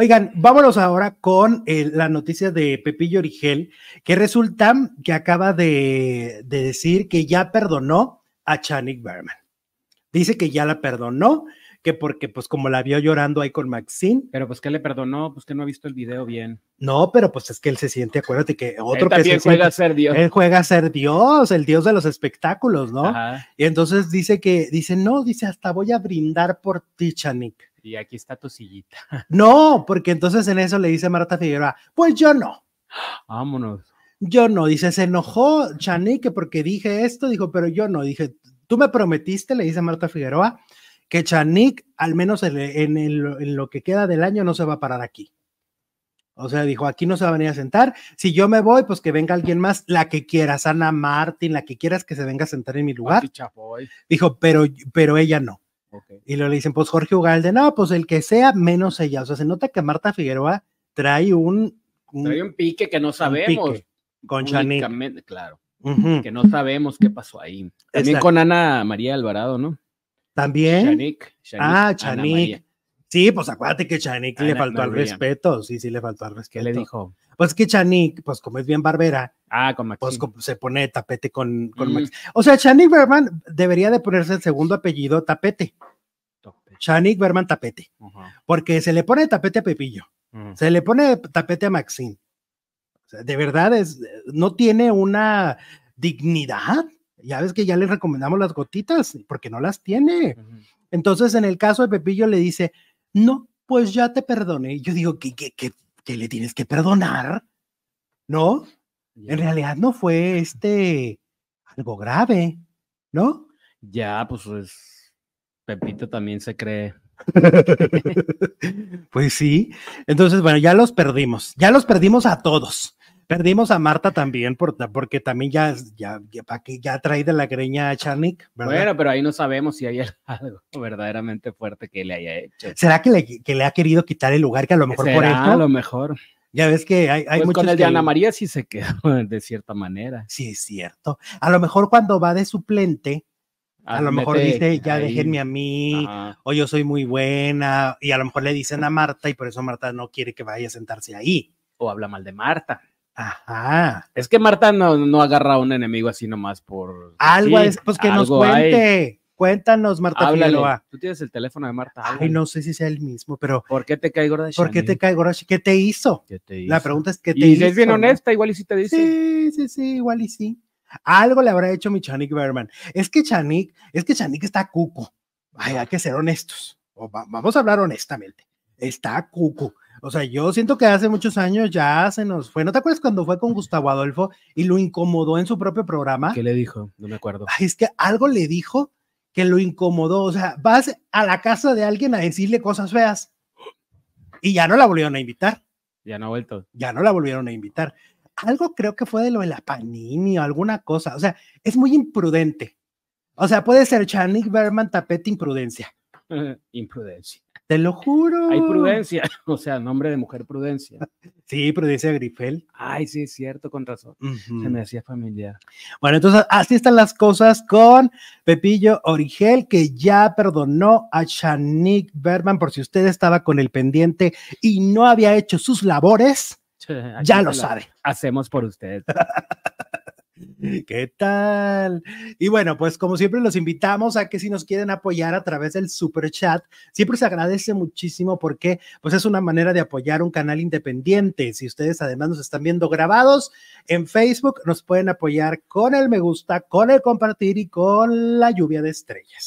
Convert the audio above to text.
Oigan, vámonos ahora con eh, la noticia de Pepillo Origel, que resulta que acaba de, de decir que ya perdonó a Chanik Berman. Dice que ya la perdonó, que porque pues como la vio llorando ahí con Maxine. Pero pues que le perdonó, pues que no ha visto el video bien. No, pero pues es que él se siente, acuérdate que otro él juega a ser Dios. Él juega a ser Dios, el Dios de los espectáculos, ¿no? Y entonces dice que, dice, no, dice, hasta voy a brindar por ti, Chanik. Y aquí está tu sillita. No, porque entonces en eso le dice Marta Figueroa, pues yo no. Vámonos. Yo no, dice, se enojó Chanik porque dije esto, dijo, pero yo no, dije, tú me prometiste, le dice Marta Figueroa, que Chanik, al menos en, lo que queda del año, no se va a parar aquí. O sea, dijo, aquí no se va a venir a sentar. Si yo me voy, pues que venga alguien más, la que quieras, Ana Martín, la que quieras que se venga a sentar en mi lugar. dijo, pero, pero ella no. Y lo le dicen, pues Jorge Ugalde, no, pues el que sea, menos ella. O sea, se nota que Marta Figueroa trae un... trae un pique que no sabemos. Con Chanik. Claro. Que no sabemos qué pasó ahí. También con Ana María Alvarado, ¿no? También. ah, Chanik. Sí, pues acuérdate que Chanik le faltó al respeto. Sí, sí, le faltó al respeto. ¿Qué le dijo? Pues que Chanik, pues como es bien barbera. Ah, con Pues se pone tapete con, con mm. Max. O sea, Chanik Berman debería de ponerse el segundo apellido tapete. Chanik Berman tapete. Porque se le pone tapete a Pepillo. Mm. Se le pone tapete a Maxine. de verdad es, no tiene una dignidad. Ya ves que ya le recomendamos las gotitas porque no las tiene. Entonces, en el caso de Pepillo le dice, no, pues ya te perdoné. yo digo, ¿qué, le tienes que perdonar? ¿No? En realidad no fue este algo grave, ¿no? Ya, pues, pues Pepito también se cree. pues sí. Entonces, bueno, ya los perdimos. Ya los perdimos a todos. Perdimos a Marta también, porque también ya, ya, que ya trae de la greña a Chanik. ¿verdad? Bueno, pero ahí no sabemos si hay algo verdaderamente fuerte que le haya hecho. ¿Será que le, que le ha querido quitar el lugar que a lo mejor por esto? A lo mejor. Ya ves que hay, hay pues muchos Con el de Ana María sí se quedó de cierta manera. Sí, es cierto. A lo mejor cuando va de suplente, a, ah, lo mejor dice, ya déjenme a mí, o yo soy muy buena, y a lo mejor le dicen a Marta y por eso Marta no quiere que vaya a sentarse ahí. O habla mal de Marta. Ajá. Es que Marta no, agarra a un enemigo así nomás por. Algo, es, pues que nos cuente. Cuéntanos, Marta Tú tienes el teléfono de Marta. Ay, no sé si sea el mismo, pero. ¿Por qué te cae gorda? ¿Por qué te cae gorda? ¿Qué te hizo? ¿Qué te hizo? La pregunta es: ¿qué te hizo? Y es bien honesta, igual y si te dice. Sí, sí, sí, igual y sí. Algo le habrá hecho mi Chanik Berman. Es que Chanik, es que Chanik está cuco. hay que ser honestos. vamos a hablar honestamente. Está cuco. O sea, yo siento que hace muchos años ya se nos fue. ¿No te acuerdas cuando fue con Gustavo Adolfo y lo incomodó en su propio programa? ¿Qué le dijo? No me acuerdo. es que algo le dijo que lo incomodó. O sea, vas a la casa de alguien a decirle cosas feas y ya no la volvieron a invitar. Ya no ha vuelto. Ya no la volvieron a invitar. Algo creo que fue de lo de la Panini o alguna cosa. O sea, es muy imprudente. O sea, puede ser Chanik Berman tapete imprudencia. imprudencia. Te lo juro. Hay prudencia, o sea, nombre de mujer prudencia. Sí, prudencia Grifel. Ay, sí, es cierto, con razón. Se me hacía familiar. Bueno, entonces así están las cosas con Pepillo Origel, que ya perdonó a Shanique Berman por si usted estaba con el pendiente y no había hecho sus labores. ya lo sabe. Hacemos por usted. ¿Qué tal? Y bueno, pues como siempre los invitamos a que si nos quieren apoyar a través del super chat, siempre se agradece muchísimo porque pues es una manera de apoyar un canal independiente. Si ustedes además nos están viendo grabados en Facebook, nos pueden apoyar con el me gusta, con el compartir y con la lluvia de estrellas.